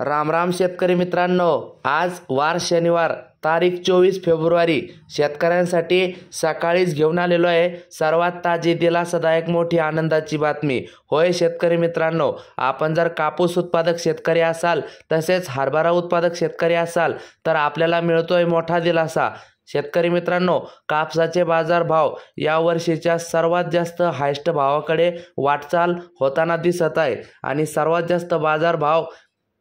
रामराम शेतकरी मित्रांनो आज वार शनिवार तारीख चोवीस फेब्रुवारी शेतकऱ्यांसाठी सकाळीच घेऊन आलेलो आहे सर्वात ताजी दिलासादायक मोठी आनंदाची बातमी होय शेतकरी मित्रांनो आपण जर कापूस उत्पादक शेतकरी असाल तसेच हरभरा उत्पादक शेतकरी असाल तर आपल्याला मिळतोय मोठा दिलासा शेतकरी मित्रांनो कापसाचे बाजारभाव यावर्षीच्या सर्वात जास्त हायस्ट भावाकडे वाटचाल होताना दिसत आहे आणि सर्वात जास्त बाजारभाव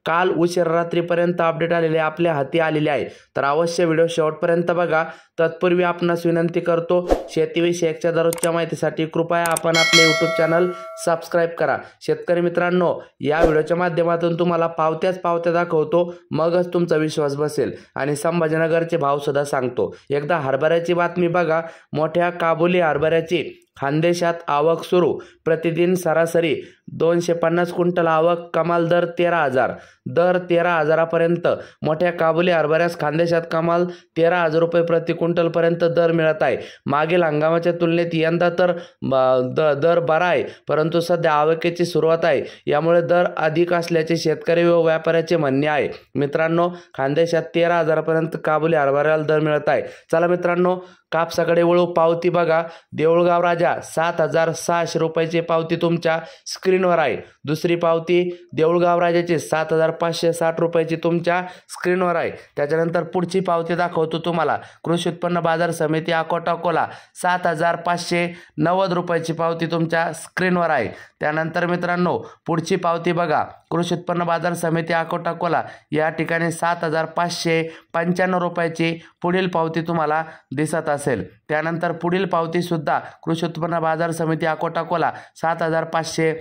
काल उशीर रात्रीपर्यंत अपडेट आलेले आपल्या हाती आलेले आहे तर अवश्य व्हिडिओ शेवटपर्यंत बघा तत्पूर्वी आपणास विनंती करतो शेतीविषयकच्या दररोजच्या माहितीसाठी कृपया आपण आपले यूट्यूब चॅनल सबस्क्राईब करा शेतकरी मित्रांनो या व्हिडिओच्या माध्यमातून तुम्हाला पावत्याच पावत्या दाखवतो मगच तुमचा विश्वास बसेल आणि संभाजीनगरचे भावसुद्धा सांगतो एकदा हरभऱ्याची बातमी बघा मोठ्या काबुली हरभऱ्याची खानदेशात आवक सुरू प्रतिदिन सरासरी दोनशे पन्नास क्विंटल आवक कमाल दर तेरा हजार दर तेरा हजारापर्यंत मोठ्या काबुली हरभऱ्यास खानदेशात कमाल तेरा हजार रुपये प्रति क्विंटलपर्यंत दर मिळत आहे मागील हंगामाच्या तुलनेत यंदा तर द दर बरा आहे परंतु सध्या आवकेची सुरुवात आहे यामुळे दर अधिक असल्याचे शेतकरी व व्यापाऱ्याचे म्हणणे आहे मित्रांनो खानदेशात तेरा हजारापर्यंत काबुली हरभऱ्याला दर मिळत आहे चला मित्रांनो कापसाकडे वळू पावती बघा देऊळगाव राजा सात हजार सहाशे रुपयाची पावती तुमच्या स्क्रीन स्क्रीनवर आहे दुसरी पावती देऊळगाव राजाची सात हजार पाचशे साठ रुपयाची तुमच्या स्क्रीनवर आहे त्याच्यानंतर पुढची पावती दाखवतो तुम्हाला कृषी उत्पन्न बाजार समिती अकोट अकोला सात हजार पाचशे नव्वद रुपयाची पावती तुमच्या स्क्रीनवर आहे त्यानंतर मित्रांनो पुढची पावती बघा कृषी उत्पन्न बाजार समिती अकोट अकोला या ठिकाणी सात हजार पाचशे पंच्याण्णव रुपयाची पुढील पावती तुम्हाला दिसत असेल त्यानंतर पुढील पावतीसुद्धा कृषी उत्पन्न बाजार समिती अकोट अकोला सात हजार पाचशे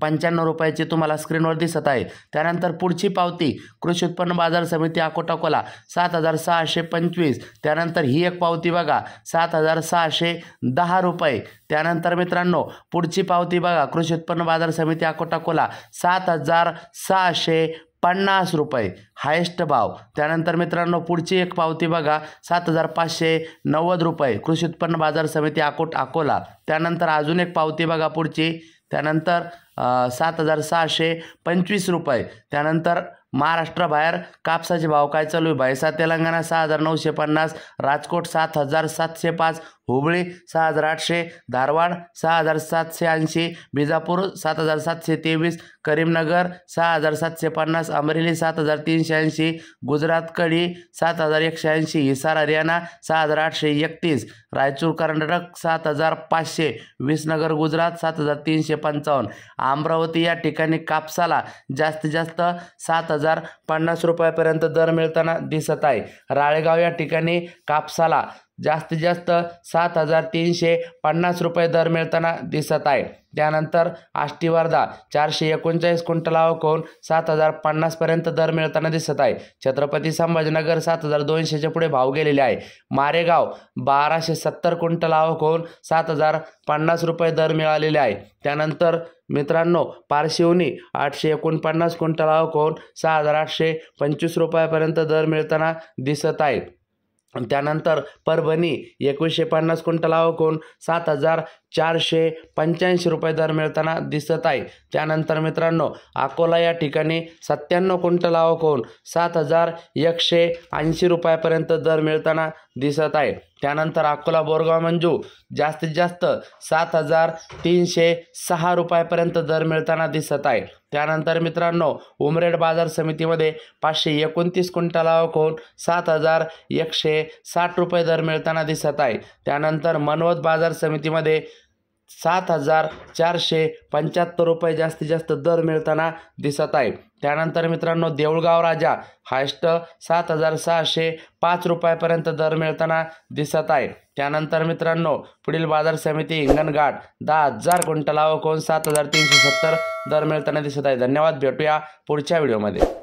पंच्याण्णव रुपयाची तुम्हाला स्क्रीनवर दिसत आहे त्यानंतर पुढची पावती कृषी उत्पन्न बाजार समिती अकोला सात हजार सहाशे पंचवीस त्यानंतर ही एक पावती बघा सात हजार सहाशे दहा रुपये त्यानंतर मित्रांनो पुढची पावती बघा कृषी उत्पन्न बाजार समिती अकोला सात हजार सहाशे पन्नास रुपये हायेस्ट भाव त्यानंतर मित्रांनो पुढची एक पावती बघा सात हजार पाचशे नव्वद रुपये कृषी उत्पन्न बाजार समिती अकोट अकोला त्यानंतर अजून एक पावती बघा पुढची त्यानंतर सात हजार सहाशे पंचवीस रुपये त्यानंतर महाराष्ट्राबाहेर कापसाचे भाव काय चालू आहे बाय तेलंगणा सहा हजार नऊशे पन्नास राजकोट सात हजार सातशे पाच हुबळी सहा हजार आठशे धारवाड सहा हजार सातशे ऐंशी बिजापूर सात हजार सातशे तेवीस करीमनगर सहा हजार सातशे पन्नास अमरेली सात हजार तीनशे ऐंशी गुजरात कडी सात हजार एकशे ऐंशी हिसार हरियाणा सहा हजार आठशे एकतीस रायचूर कर्नाटक सात हजार पाचशे विसनगर गुजरात सात हजार तीनशे पंचावन्न अमरावती या ठिकाणी कापसाला जास्तीत जास्त सात हजार पन्नास रुपयापर्यंत दर मिळताना दिसत आहे राळेगाव या ठिकाणी कापसाला जास्तीत जास्त सात हजार तीनशे पन्नास रुपये दर मिळताना दिसत आहे त्यानंतर आष्टी चारशे एकोणचाळीस क्विंटल कोण सात हजार पन्नासपर्यंत दर मिळताना दिसत आहे छत्रपती संभाजीनगर सात हजार दोनशेच्या पुढे भाव गेलेले आहे मारेगाव बाराशे सत्तर क्विंटल कोण सात हजार पन्नास रुपये दर मिळालेले आहे त्यानंतर मित्रांनो पारशिवनी आठशे एकोणपन्नास क्विंटल कोण सहा हजार आठशे पंचवीस रुपयापर्यंत दर मिळताना दिसत आहे त्यानंतर परभणी एकोणीसशे पन्नास क्विंटल आवकून सात हजार चारशे पंच्याऐंशी रुपये दर मिळताना दिसत आहे त्यानंतर मित्रांनो अकोला या ठिकाणी सत्त्याण्णव क्विंटल आवक सात हजार एकशे ऐंशी रुपयापर्यंत दर मिळताना दिसत आहे त्यानंतर अकोला बोरगाव मंजू जास्तीत जास्त सात हजार तीनशे सहा रुपयापर्यंत दर मिळताना दिसत आहे त्यानंतर मित्रांनो उमरेड बाजार समितीमध्ये पाचशे एकोणतीस क्विंटल होऊन सात हजार एकशे साठ रुपये दर मिळताना दिसत आहे त्यानंतर मनवत बाजार समितीमध्ये सात हजार चारशे पंच्याहत्तर रुपये जास्तीत जास्त दर मिळताना दिसत आहे त्यानंतर मित्रांनो देऊळगाव राजा हायस्ट सात हजार सहाशे पाच रुपयापर्यंत दर मिळताना दिसत आहे त्यानंतर मित्रांनो पुढील बाजार समिती हिंगणघाट दहा हजार क्विंटल कोण सात हजार तीनशे सत्तर दर मिळताना दिसत आहे धन्यवाद भेटूया पुढच्या व्हिडिओमध्ये